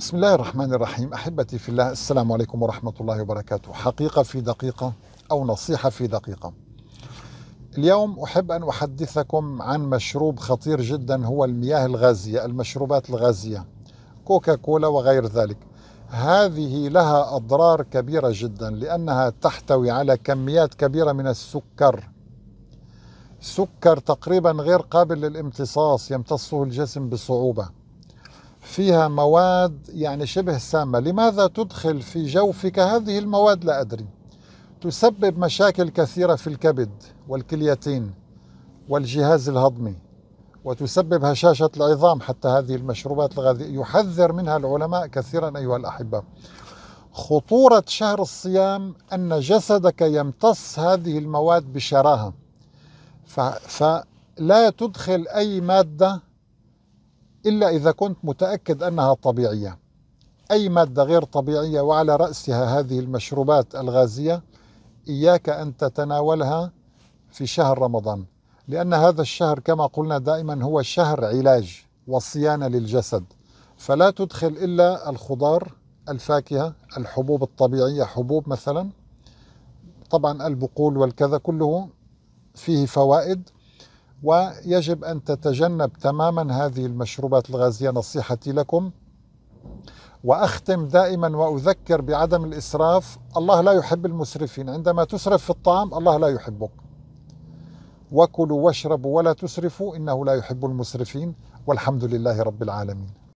بسم الله الرحمن الرحيم احبتي في الله السلام عليكم ورحمه الله وبركاته حقيقه في دقيقه او نصيحه في دقيقه اليوم احب ان احدثكم عن مشروب خطير جدا هو المياه الغازيه المشروبات الغازيه كوكا كولا وغير ذلك هذه لها اضرار كبيره جدا لانها تحتوي على كميات كبيره من السكر سكر تقريبا غير قابل للامتصاص يمتصه الجسم بصعوبه فيها مواد يعني شبه سامة لماذا تدخل في جوفك هذه المواد لا أدري تسبب مشاكل كثيرة في الكبد والكليتين والجهاز الهضمي وتسبب هشاشة العظام حتى هذه المشروبات الغازية يحذر منها العلماء كثيرا أيها الأحبة خطورة شهر الصيام أن جسدك يمتص هذه المواد بشراهة فلا تدخل أي مادة إلا إذا كنت متأكد أنها طبيعية أي مادة غير طبيعية وعلى رأسها هذه المشروبات الغازية إياك أن تتناولها في شهر رمضان لأن هذا الشهر كما قلنا دائما هو شهر علاج وصيانة للجسد فلا تدخل إلا الخضار الفاكهة الحبوب الطبيعية حبوب مثلا طبعا البقول والكذا كله فيه فوائد ويجب أن تتجنب تماما هذه المشروبات الغازية نصيحتي لكم واختم دائما واذكر بعدم الاسراف الله لا يحب المسرفين عندما تسرف في الطعام الله لا يحبك وكلوا واشربوا ولا تسرفوا انه لا يحب المسرفين والحمد لله رب العالمين